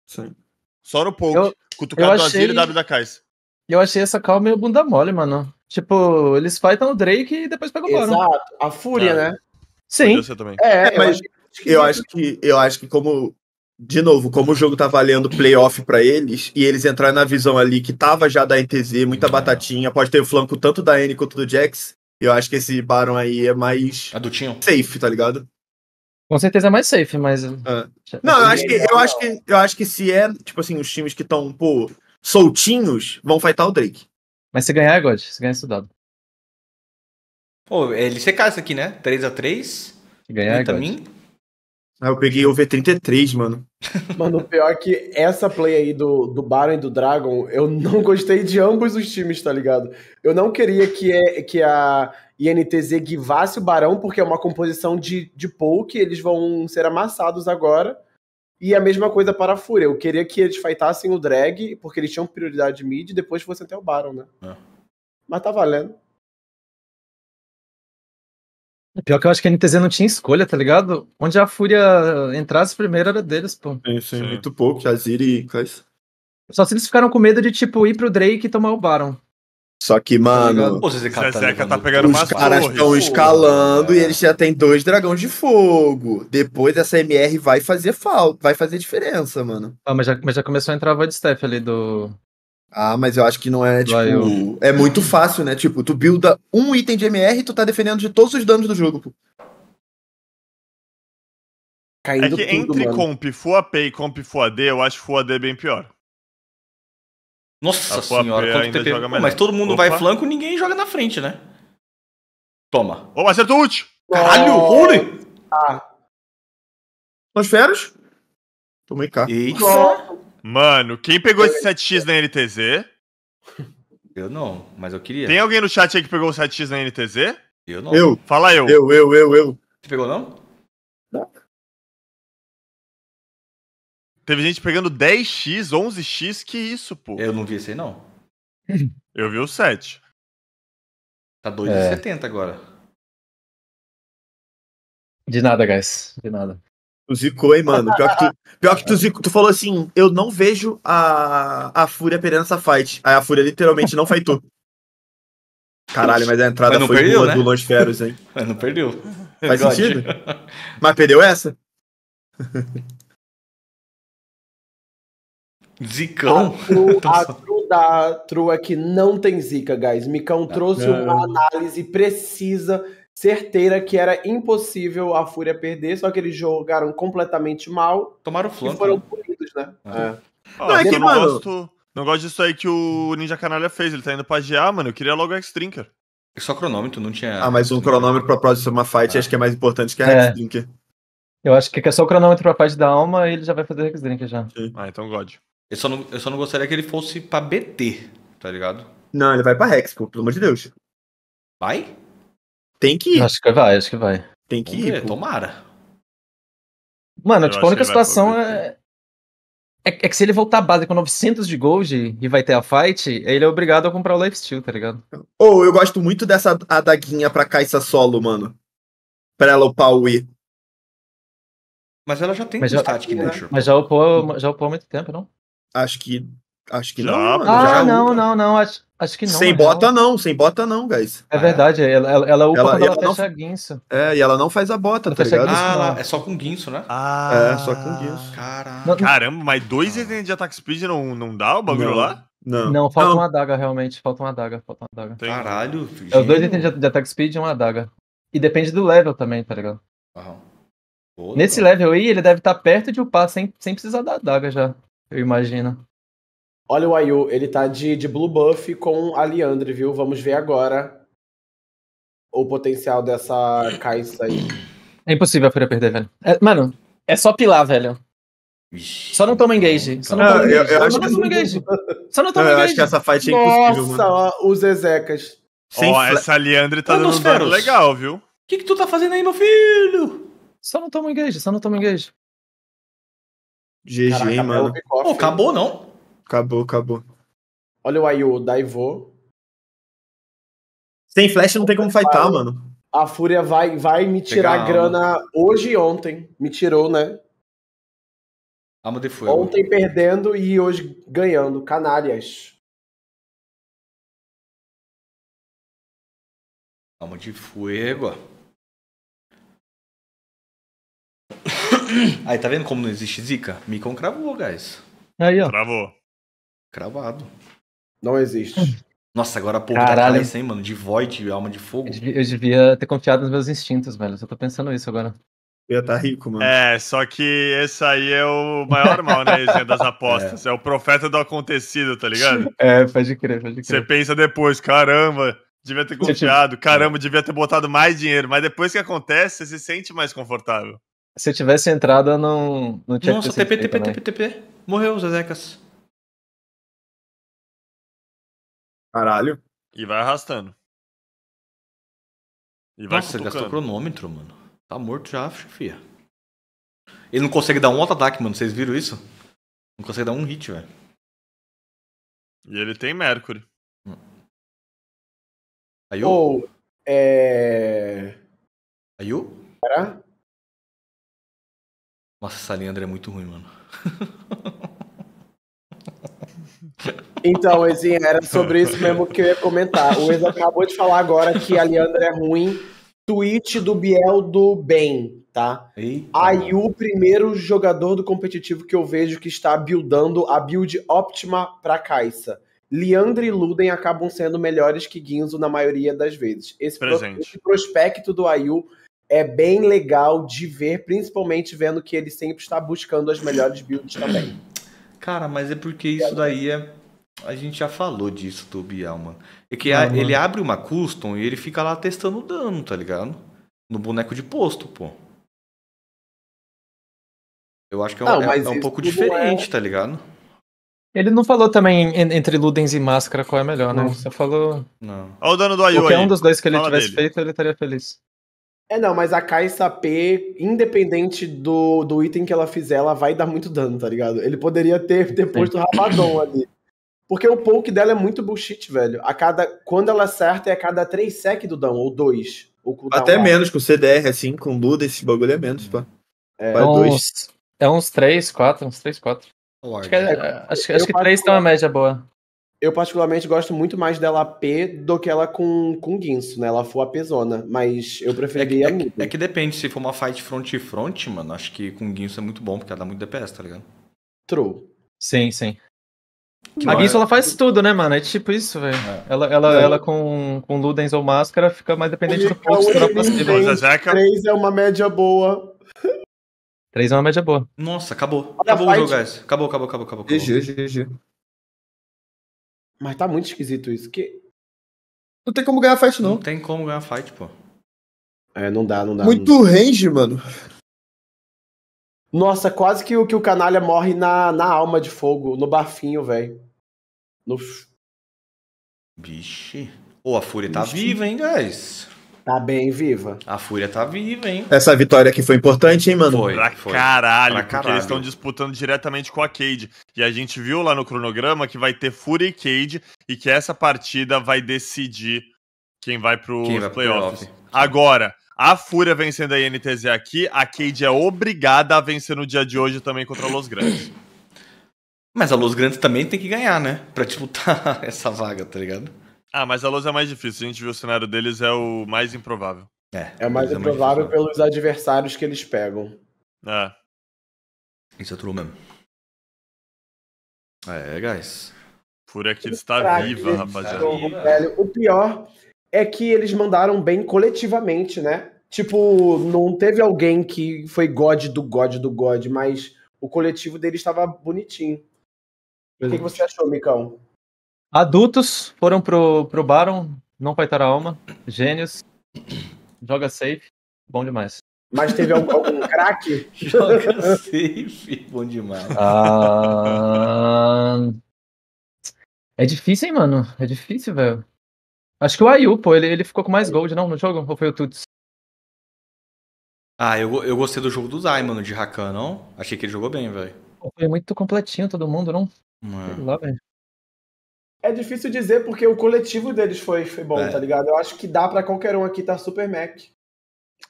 Speaker 3: Sim. Só no poke. Eu, Cutucado achei... Azir e W da Kais.
Speaker 5: Eu achei essa calma meio bunda mole, mano. Tipo, eles fightam o Drake e depois
Speaker 4: pegam o Baron. Exato. A Fúria, ah, né?
Speaker 3: Sim. É, é, mas eu acho que, eu acho que como de novo, como o jogo tá valendo playoff para eles, e eles entrarem na visão ali que tava já da NTZ, muita batatinha, pode ter o flanco tanto da N quanto do Jax, eu acho que esse Baron aí é mais. Adultinho. Safe, tá ligado? Com certeza é mais safe, mas. É. Não, eu acho, que, eu, acho que, eu acho que se é, tipo assim, os times que estão, pô, soltinhos, vão fightar o Drake. Mas se ganhar é God, se ganhar é estudado.
Speaker 4: Pô, ele se casa aqui, né? 3x3. Se
Speaker 3: ganhar é God. Mim. Ah, eu peguei o V33, mano.
Speaker 4: Mano, o pior é que essa play aí do, do Baron e do Dragon, eu não gostei de ambos os times, tá ligado? Eu não queria que, é, que a INTZ guivasse o Barão, porque é uma composição de, de poke, eles vão ser amassados agora. E a mesma coisa para a Fúria. Eu queria que eles fightassem o drag, porque eles tinham prioridade mid, e depois fosse até o Baron, né? É. Mas tá valendo.
Speaker 5: Pior que eu acho que a NTZ não tinha escolha, tá ligado? Onde a Fúria entrasse primeiro
Speaker 3: era deles, pô. isso muito pouco. Jaziri e Klaes. Só se eles ficaram com medo de, tipo, ir pro Drake e tomar o Baron. Só que, tá mano. Pô, Zeca tá, pegando tá pegando os caras estão escalando é. e eles já tem dois dragões de fogo. Depois essa MR vai fazer falta, vai fazer diferença, mano.
Speaker 5: Ah, mas já, mas já começou a entrar a void staff ali do,
Speaker 3: ah, mas eu acho que não é, tipo. Eu... É muito fácil, né? Tipo, tu builda um item de MR e tu tá defendendo de todos os danos do jogo, pô. Caindo é que tudo, entre mano. comp full AP e comp full D, eu acho full D é bem pior. Nossa senhora, quanto TP. mas todo mundo Opa. vai flanco,
Speaker 1: ninguém joga na frente, né?
Speaker 3: Toma. Ô, oh, acertou o ult! Caralho, holy! Oh. Ah. feros? Tomei cá. Eita! Mano, quem pegou esse 7x é. na NTZ? Eu não, mas eu queria. Tem alguém no chat aí que pegou o 7x na NTZ? Eu não. Eu. Fala eu. Eu, eu, eu, eu. Você pegou não? Não. Teve gente pegando 10x, 11x, que isso, pô. Eu não vi esse aí não. [LAUGHS] eu vi o 7. Tá 2,70 é. agora. De nada, guys. De nada. Tu zicou, hein, mano? Pior que, tu, pior que tu, zicou, tu falou assim: eu não vejo a, a Fúria perdendo essa fight. Aí a Fúria literalmente não fightou. Caralho, mas a entrada mas foi perdeu, boa né? do Longe Feros, hein? Mas não perdeu. Faz God. sentido? Mas perdeu essa?
Speaker 4: Zicão? A tru, então da é que não tem zica, guys. Micão trouxe ah. uma análise precisa certeira que era impossível a Fúria perder, só que eles jogaram completamente mal. Tomaram flanco. E foram né? punidos, né?
Speaker 3: Ah. É. é. não, é que, mano... Gosto, não gosto disso aí que o Ninja Canalha fez. Ele tá indo pra GA, mano. Eu queria logo X-Trinker. É só cronômetro, não tinha... Ah, mas um cronômetro pra próxima fight ah. acho que é mais importante que a é. X-Drinker.
Speaker 5: Eu acho que é só o cronômetro pra parte da alma e ele já vai fazer X-Drinker já. Sim. Ah, então
Speaker 1: God. Eu só, não, eu só não gostaria que ele fosse pra BT, tá ligado?
Speaker 5: Não, ele vai pra Rex, pô, pelo amor de Deus. Vai? Tem que ir. Acho que vai, acho que vai. Tem que Vamos ir. Ver, tomara. Mano, eu tipo, a única situação é, é... é. que se ele voltar à base com 900 de gold e vai ter a fight, ele é obrigado a comprar o lifesteal, tá ligado?
Speaker 3: Ou oh, eu gosto muito dessa adaguinha pra caixa solo, mano. Pra ela upar o Wii. Mas ela já tem mas static, né?
Speaker 5: Mas já upou, já upou há muito tempo, não? Acho que Acho que já, não. ah, não,
Speaker 3: é não, não. Acho, acho que não. Sem bota, é não. Sem bota, não, guys. É verdade. Ela, ela, ela upa ela, quando ela, ela
Speaker 1: fecha
Speaker 3: não, a É, e ela não faz a bota, ela tá ligado? ah,
Speaker 1: é só com guinço, né? É, ah, é, só
Speaker 3: com guinço. Caramba, Caramba mas dois itens de ataque speed não, não dá o bagulho não. lá? Não. Não, falta não. uma
Speaker 5: adaga, realmente. Falta uma adaga. Falta uma adaga. Caralho, É os dois itens de, de speed e uma adaga. E depende do level também, tá ligado? Nesse level aí, ele deve estar tá perto de upar sem, sem precisar da adaga já. Eu imagino.
Speaker 4: Olha o Ayu, ele tá de, de blue buff com a Liandre, viu? Vamos ver agora o potencial dessa Kai'Sa aí.
Speaker 5: É impossível a Fúria perder, velho. É, mano,
Speaker 4: é só pilar, velho. Só não toma engage. Só não, ah, toma engage. Eu, só, não toma engage. só não toma engage. Eu acho que essa fight é impossível, Nossa, mano. os Ezecas.
Speaker 5: Ó, oh, essa Liandre tá dando um
Speaker 4: legal, viu? O que, que tu tá fazendo aí, meu filho? Só não toma engage, só não toma engage. GG, Caraca, é mano. Pô, acabou não?
Speaker 3: Acabou, acabou.
Speaker 4: Olha o Ayu, vou. Sem flash não tem como fightar, vai, mano. A Fúria vai, vai me tirar grana hoje e ontem. Me tirou, né? Amo de fogo. Ontem perdendo e hoje ganhando. Canalhas.
Speaker 7: Amo de Fuego. [COUGHS] Aí, tá vendo como não existe zica? Me cravou, guys. Aí, ó. Travou. Cravado.
Speaker 1: Não existe. Nossa, agora pouco Caralho. hein, mano? De Void, Alma de Fogo. Eu
Speaker 5: devia, ter confiado nos meus instintos, velho. Eu só tô pensando isso agora. Eu ia estar tá rico, mano.
Speaker 3: É, só que esse aí é o maior mal, né, das [LAUGHS] apostas. É. é. o profeta do acontecido, tá ligado? [LAUGHS] É, pode crer, pode crer. Você pensa depois, caramba, devia ter confiado, tive... caramba, devia ter botado mais dinheiro. Mas depois que acontece, você se sente mais confortável.
Speaker 5: Se eu tivesse entrado, eu não, não tinha Nossa, TP, TP, TP,
Speaker 3: TP. Morreu, Zezecas.
Speaker 7: Caralho. E vai arrastando. E vai Nossa, cutucando. gastou cronômetro, mano. Tá morto já, fia. Ele não consegue dar um auto-ataque, mano. Vocês viram isso? Não consegue dar um hit, velho. E ele tem Mercury. Aí o. Ou, é... Aí o. Será? Nossa, essa Leandra é muito ruim, mano. [LAUGHS]
Speaker 4: Então, Ezinha, era sobre isso mesmo que eu ia comentar. O Ex acabou de falar agora que a Leandra é ruim. Tweet do Biel do Bem, tá? Eita. Aí o primeiro jogador do competitivo que eu vejo que está buildando a build óptima pra Caixa. Leandro e Luden acabam sendo melhores que Guinzo na maioria das vezes. Esse, pro, esse prospecto do Ayu é bem legal de ver, principalmente vendo que ele sempre está buscando as melhores builds também.
Speaker 1: Cara, mas é porque isso daí é a gente já falou disso do Bial, mano. É que a, mano. ele abre uma custom e ele fica lá testando o dano, tá ligado? No boneco de posto, pô. Eu acho que é um, é, é um pouco diferente, é... tá ligado?
Speaker 5: Ele não falou também entre Ludens e Máscara qual é melhor, né? Você falou. Não. Olha o dano do Ayo Qualquer aí. um dos dois que ele Fala tivesse dele. feito, ele estaria feliz.
Speaker 4: É, não, mas a Kaisa P, independente do, do item que ela fizer, ela vai dar muito dano, tá ligado? Ele poderia ter, ter posto o Rabadon ali. Porque o poke dela é muito bullshit, velho. A cada, quando ela acerta, é a cada 3 sec do down, ou 2. Até down. É. menos
Speaker 3: com CDR, assim, é com Luda, esse bagulho é menos, pá. É, é dois. uns, é
Speaker 5: uns 3, 4, uns 3, 4. Acho que, é, é, acho, é, acho que 3 tem uma média boa.
Speaker 4: Eu particularmente gosto muito mais dela AP do que ela com, com Guinso, né? Ela for APzona, mas eu preferi é que, a É, é,
Speaker 1: que depende, se for uma fight front e front, mano, acho que com Guinso é muito bom, porque ela dá muito DPS, tá ligado? True. Sim, sim. Que a Gisso, ela
Speaker 5: faz tudo, né, mano? É tipo isso, velho. É. Ela, ela, é. ela com, com Ludens ou máscara fica mais dependente e do foco se for possível. Zeca... 3
Speaker 4: é uma média boa.
Speaker 5: 3 é uma média boa.
Speaker 4: Nossa, acabou. Acabou o jogo, guys.
Speaker 1: Acabou, acabou, acabou, acabou. GG, GG.
Speaker 4: Mas tá muito esquisito isso. Que... Não tem como ganhar fight, não. Não tem como ganhar fight, pô. É, não dá, não dá. Muito não range, mano. Nossa, quase que o, que o canalha morre na, na alma de fogo, no bafinho, velho. No...
Speaker 1: Vixe. Ô, a Fúria tá Vixe. tá
Speaker 4: viva, hein, guys? Tá bem
Speaker 3: viva. A Fúria tá viva, hein? Essa vitória aqui foi importante, hein, mano? Foi, pra foi. caralho, pra porque eles estão disputando diretamente com a Cade. E a gente viu lá no cronograma que vai ter Fúria e Cade e que essa partida vai decidir quem vai pro quem vai playoffs. Agora, a Fúria vencendo a INTZ aqui, a Cade é obrigada a vencer no dia de hoje também contra a Los Grandes. Mas a Los Grandes também tem que ganhar, né? Pra
Speaker 6: disputar
Speaker 3: [LAUGHS] essa vaga, tá ligado? Ah, mas a Los é mais difícil. A gente viu o cenário deles, é o mais improvável. É,
Speaker 4: é o mais é improvável é pelos adversários que eles pegam.
Speaker 3: É. Isso é true mesmo. É, guys. Fúria aqui está viva, rapaziada.
Speaker 4: O pior é que eles mandaram bem coletivamente, né? Tipo, não teve alguém que foi God do God do God, mas o coletivo dele estava bonitinho. O que, que, você achou, Micão?
Speaker 5: Adultos foram pro, pro Baron, não vai estar a alma. Gênios, joga safe, bom demais.
Speaker 4: Mas teve algum, algum [LAUGHS] craque? Joga safe,
Speaker 5: bom demais. Ah... É difícil, hein, mano? É difícil, velho. Acho que o Ayu, pô, ele, ele ficou com mais gold, não, no jogo? Ou foi o Tuts?
Speaker 1: Ah, eu, eu gostei do jogo do Zay, mano, de Rakan, não? Achei que ele jogou bem, velho.
Speaker 5: Foi muito completinho todo mundo, não? É. lá, velho.
Speaker 4: É difícil dizer porque o coletivo deles foi, foi bom, é. tá ligado? Eu acho que dá pra qualquer um aqui, tá super Mac.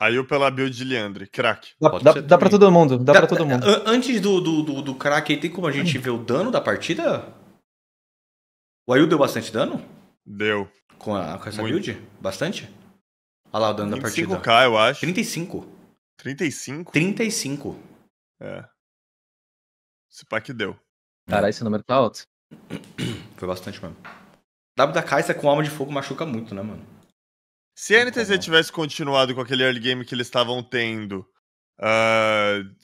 Speaker 3: Aí eu pela build de Leandre, craque. Dá, dá, dá pra todo mundo, dá, dá pra todo é, mundo.
Speaker 1: Antes do, do, do, do craque, tem como a gente [CLEARS THROAT] ver o dano da partida? O Ayu deu bastante dano? Deu com, a, com essa Muito. build? Bastante? Olha lá o dano da partida.
Speaker 3: 35k, eu acho. 35. 35? 35. É. Esse pack deu.
Speaker 5: Caralho, esse número tá alto. [CLEARS THROAT]
Speaker 3: Foi bastante mesmo. W da Caixa com alma de fogo machuca muito, né, mano? Se a NTZ tivesse continuado com aquele early game que eles estavam tendo, uh,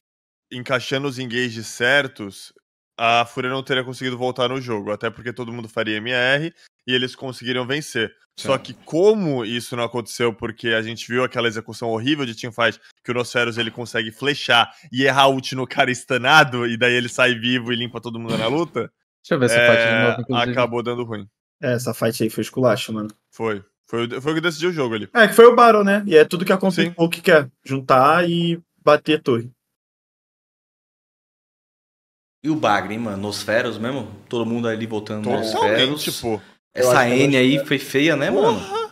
Speaker 3: encaixando os engages certos, a Fúria não teria conseguido voltar no jogo, até porque todo mundo faria MR e eles conseguiriam vencer. Sim. Só é. que como isso não aconteceu, porque a gente viu aquela execução horrível de teamfight, que o Nosferos ele consegue flechar e errar ult no cara estanado, e daí ele sai vivo e limpa todo mundo na luta. Deixa eu ver essa é... fight de é, novo, Acabou dando ruim. É, essa fight aí foi esculacho, mano. Foi. Foi, foi o que decidiu o jogo ali. É, que foi o Baron, né? E é tudo que aconteceu, o que quer. Juntar e bater a torre.
Speaker 1: E o Bagre, hein, mano? Nosferos mesmo? Todo mundo ali voltando Nosferos. Tipo, Essa é N aí foi feia, né, mano? Porra.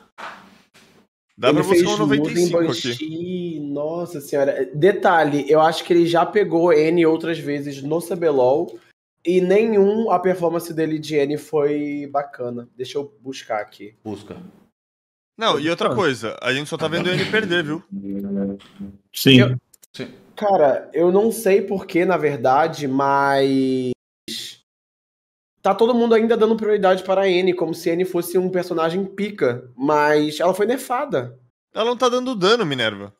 Speaker 1: Dá ele pra você um 95
Speaker 4: aqui. Nossa senhora. Detalhe, eu acho que ele já pegou N outras vezes no CBLOL. E nenhum a performance dele de N foi bacana. Deixa eu buscar aqui. Busca.
Speaker 3: Não, e outra coisa, a gente só tá vendo ele perder, viu?
Speaker 4: Sim. Eu... Sim. Cara, eu não sei porquê, na verdade, mas. Tá todo mundo ainda dando prioridade para a N, como se a N fosse um personagem pica, mas ela foi nefada. Ela não tá
Speaker 7: dando dano, Minerva.